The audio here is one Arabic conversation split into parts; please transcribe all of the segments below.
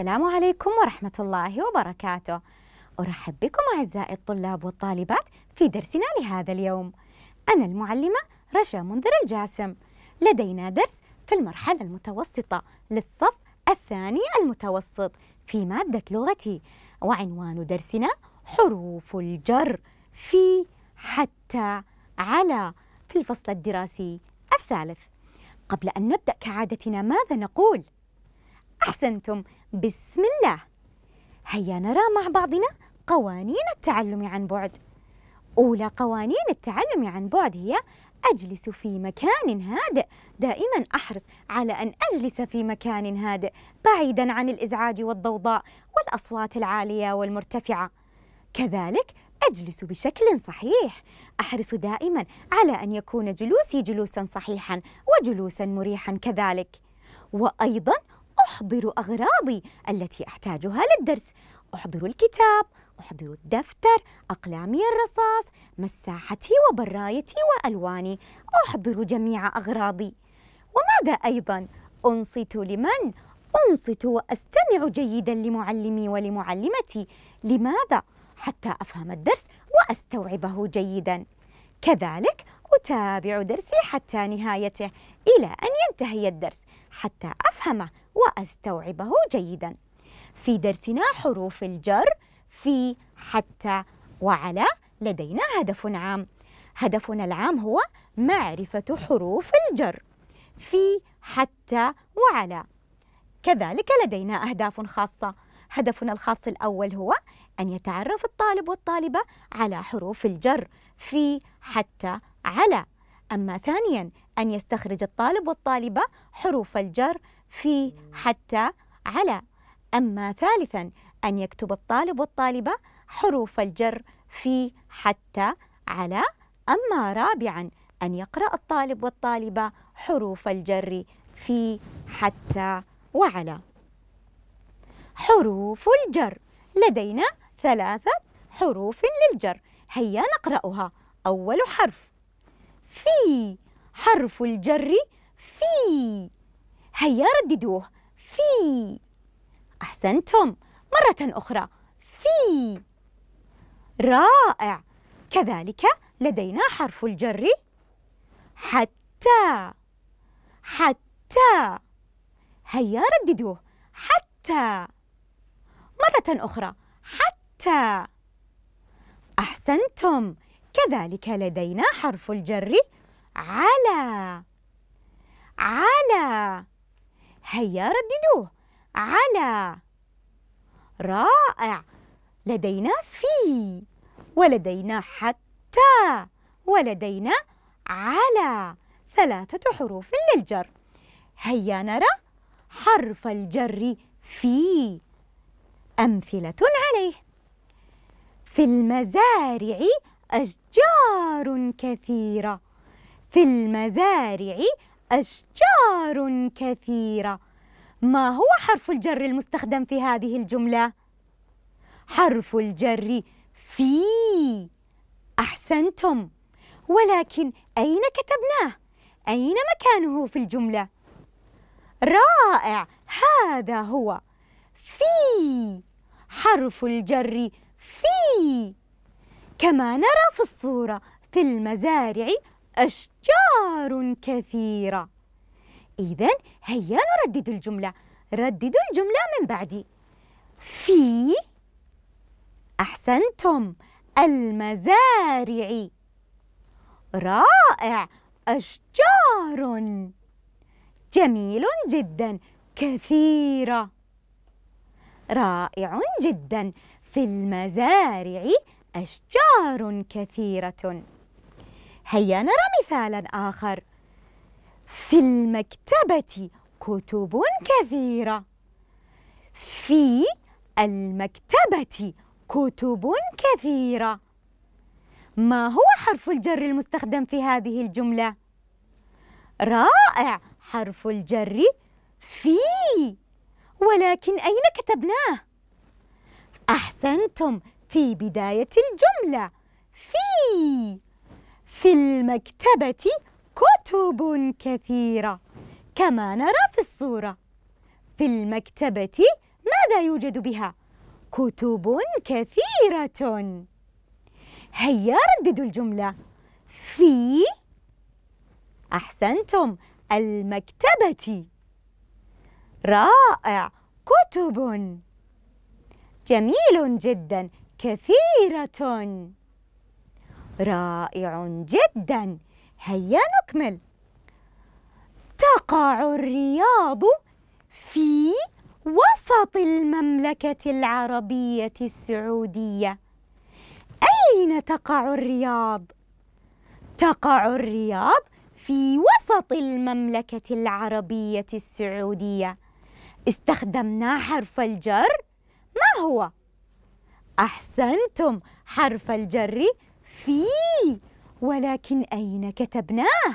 السلام عليكم ورحمة الله وبركاته أرحب بكم أعزائي الطلاب والطالبات في درسنا لهذا اليوم أنا المعلمة رشا منذر الجاسم لدينا درس في المرحلة المتوسطة للصف الثاني المتوسط في مادة لغتي وعنوان درسنا حروف الجر في حتى على في الفصل الدراسي الثالث قبل أن نبدأ كعادتنا ماذا نقول؟ أحسنتم بسم الله هيا نرى مع بعضنا قوانين التعلم عن بعد أولى قوانين التعلم عن بعد هي أجلس في مكان هادئ دائما أحرص على أن أجلس في مكان هادئ بعيدا عن الإزعاج والضوضاء والأصوات العالية والمرتفعة كذلك أجلس بشكل صحيح أحرص دائما على أن يكون جلوسي جلوسا صحيحا وجلوسا مريحا كذلك وأيضا أحضر أغراضي التي أحتاجها للدرس أحضر الكتاب أحضر الدفتر أقلامي الرصاص مساحتي وبرايتي وألواني أحضر جميع أغراضي وماذا أيضا أنصت لمن؟ أنصت وأستمع جيدا لمعلمي ولمعلمتي لماذا؟ حتى أفهم الدرس وأستوعبه جيدا كذلك أتابع درسي حتى نهايته إلى أن ينتهي الدرس حتى أفهمه وأستوعبه جيدا في درسنا حروف الجر في حتى وعلى لدينا هدف عام هدفنا العام هو معرفة حروف الجر في حتى وعلى كذلك لدينا أهداف خاصة هدفنا الخاص الأول هو أن يتعرف الطالب والطالبة على حروف الجر في حتى على أما ثانيا أن يستخرج الطالب والطالبة حروف الجر في حتى على أما ثالثا أن يكتب الطالب والطالبة حروف الجر في حتى على أما رابعا أن يقرأ الطالب والطالبة حروف الجر في حتى وعلى حروف الجر لدينا ثلاثة حروف للجر هيا نقرأها أول حرف في حرف الجر في هيا رددوه في أحسنتم مرة أخرى في رائع كذلك لدينا حرف الجر حتى حتى هيا رددوه حتى مرة أخرى حتى أحسنتم كذلك لدينا حرف الجر على على هيا رددوه على رائع لدينا في ولدينا حتى ولدينا على ثلاثة حروف للجر هيا نرى حرف الجر في أمثلة عليه في المزارع أشجار كثيرة في المزارع أشجار كثيرة ما هو حرف الجر المستخدم في هذه الجملة؟ حرف الجر في أحسنتم ولكن أين كتبناه؟ أين مكانه في الجملة؟ رائع هذا هو في حرف الجر في كما نرى في الصورة في المزارع أشجار كثيرة إذا هيا نردد الجملة رددوا الجملة من بعدي في أحسنتم المزارع رائع أشجار جميل جدا كثيرة رائع جدا في المزارع أشجار كثيرة هيا نرى مثالا آخر في المكتبة كتب كثيرة في المكتبة كتب كثيرة ما هو حرف الجر المستخدم في هذه الجملة؟ رائع حرف الجر في ولكن أين كتبناه؟ أحسنتم في بداية الجملة في في المكتبة كتب كثيرة كما نرى في الصورة في المكتبة ماذا يوجد بها؟ كتب كثيرة هيا رددوا الجملة في أحسنتم المكتبة رائع كتب جميل جدا كثيرة رائع جدا هيا نكمل تقع الرياض في وسط المملكة العربية السعودية أين تقع الرياض؟ تقع الرياض في وسط المملكة العربية السعودية استخدمنا حرف الجر ما هو؟ أحسنتم حرف الجر في ولكن أين كتبناه؟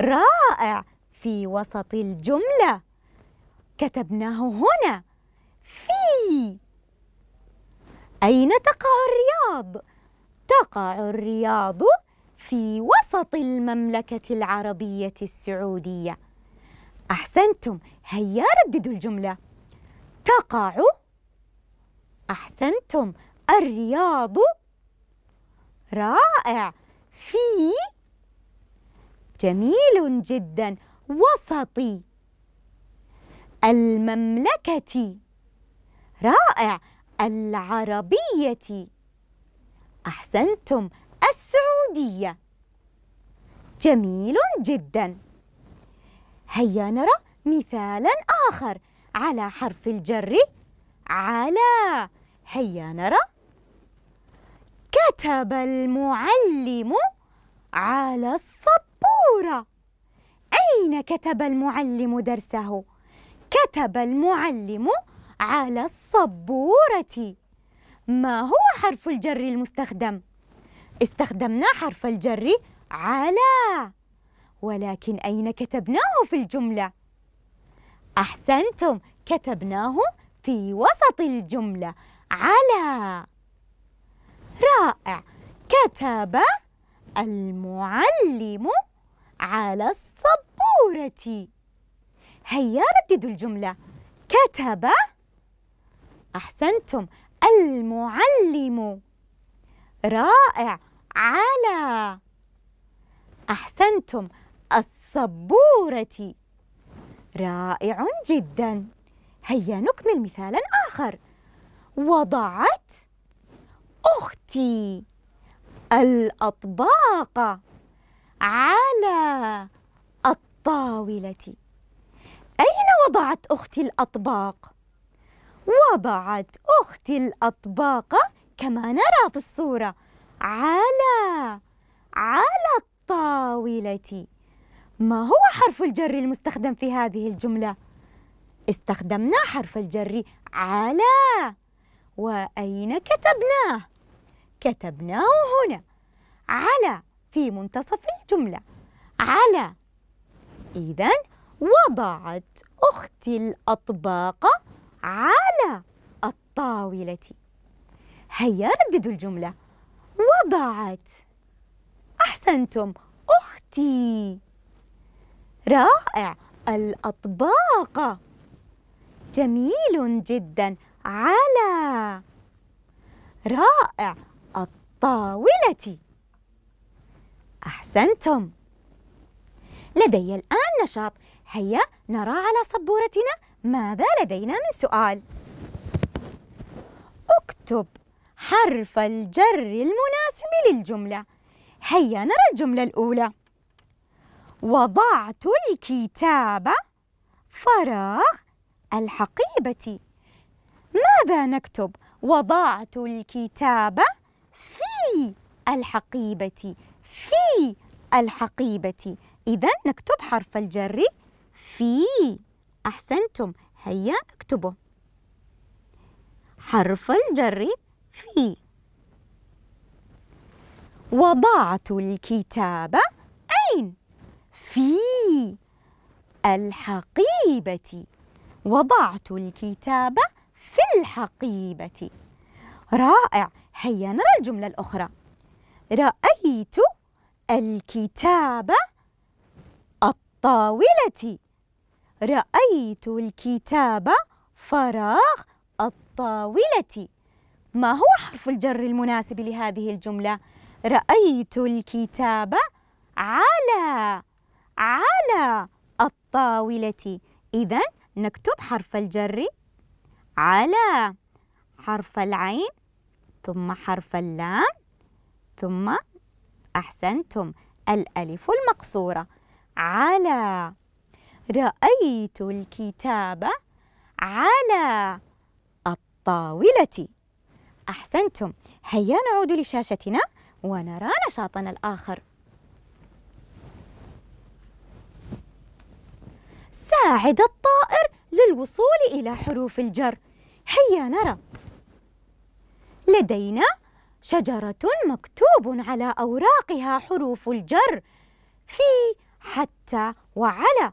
رائع في وسط الجملة كتبناه هنا في أين تقع الرياض؟ تقع الرياض في وسط المملكة العربية السعودية أحسنتم هيا رددوا الجملة تقع أحسنتم الرياض رائع في جميل جدا وسطي المملكة رائع العربية أحسنتم السعودية جميل جدا هيا نرى مثالا آخر على حرف الجر على هيا نرى كتب المعلم على السبورة أين كتب المعلم درسه؟ كتب المعلم على السبورة ما هو حرف الجر المستخدم؟ استخدمنا حرف الجر على ولكن أين كتبناه في الجملة؟ أحسنتم كتبناه في وسط الجملة على رائع كتب المعلم على السبورة هيا رددوا الجملة كتب أحسنتم المعلم رائع على أحسنتم السبورة رائع جدا هيا نكمل مثالا آخر وضعت أختي الأطباق على الطاولة أين وضعت أختي الأطباق؟ وضعت أختي الأطباق كما نرى في الصورة على على الطاولة ما هو حرف الجر المستخدم في هذه الجملة؟ استخدمنا حرف الجر على وأين كتبناه؟ كتبناه هنا على في منتصف الجملة على إذا وضعت أختي الأطباق على الطاولة هيا رددوا الجملة وضعت أحسنتم أختي رائع الأطباق جميل جدا على رائع طاولتي أحسنتم لدي الآن نشاط هيا نرى على صبورتنا ماذا لدينا من سؤال اكتب حرف الجر المناسب للجملة هيا نرى الجملة الأولى وضعت الكتاب فراغ الحقيبة ماذا نكتب؟ وضعت الكتاب في الحقيبة في الحقيبة إذا نكتب حرف الجر في أحسنتم هيا اكتبوا حرف الجر في وضعت الكتاب أين؟ في الحقيبة وضعت الكتاب في الحقيبة رائع هيا نرى الجملة الأخرى رأيت الكتاب الطاولة رأيت الكتاب فراغ الطاولة ما هو حرف الجر المناسب لهذه الجملة؟ رأيت الكتاب على على الطاولة إذا نكتب حرف الجر على حرف العين ثم حرف اللام ثم أحسنتم الألف المقصورة على رأيت الكتاب على الطاولة أحسنتم هيا نعود لشاشتنا ونرى نشاطنا الآخر ساعد الطائر للوصول إلى حروف الجر هيا نرى لدينا شجرة مكتوب على أوراقها حروف الجر في حتى وعلى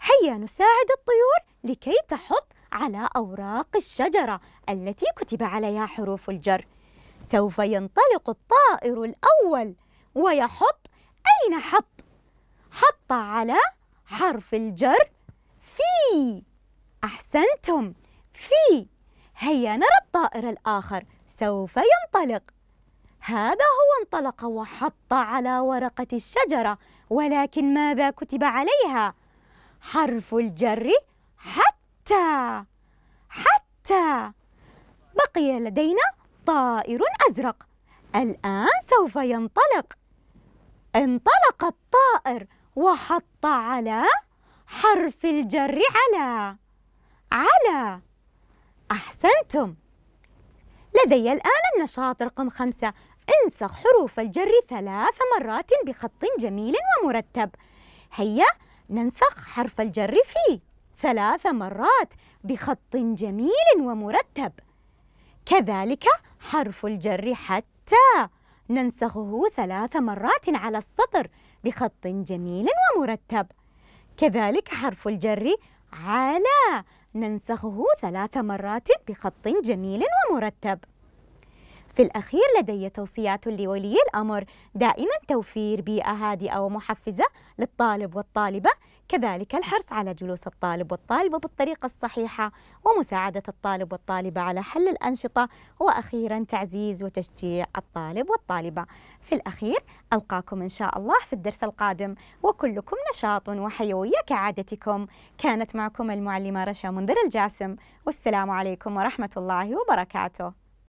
هيا نساعد الطيور لكي تحط على أوراق الشجرة التي كتب عليها حروف الجر سوف ينطلق الطائر الأول ويحط أين حط؟ حط على حرف الجر في أحسنتم في هيا نرى الطائر الآخر سوف ينطلق هذا هو انطلق وحط على ورقة الشجرة ولكن ماذا كتب عليها؟ حرف الجر حتى حتى بقي لدينا طائر أزرق الآن سوف ينطلق انطلق الطائر وحط على حرف الجر على على أحسنتم لدي الآن النشاط رقم خمسة انسخ حروف الجر ثلاث مرات بخط جميل ومرتب هيا ننسخ حرف الجر في ثلاث مرات بخط جميل ومرتب كذلك حرف الجر حتى ننسخه ثلاث مرات على السطر بخط جميل ومرتب كذلك حرف الجر على ننسخه ثلاث مرات بخط جميل ومرتب في الأخير لدي توصيات لولي الأمر دائما توفير بيئة هادئة ومحفزة للطالب والطالبة كذلك الحرص على جلوس الطالب والطالبة بالطريقة الصحيحة ومساعدة الطالب والطالبة على حل الأنشطة وأخيرا تعزيز وتشجيع الطالب والطالبة في الأخير ألقاكم إن شاء الله في الدرس القادم وكلكم نشاط وحيوية كعادتكم كانت معكم المعلمة رشا منذر الجاسم والسلام عليكم ورحمة الله وبركاته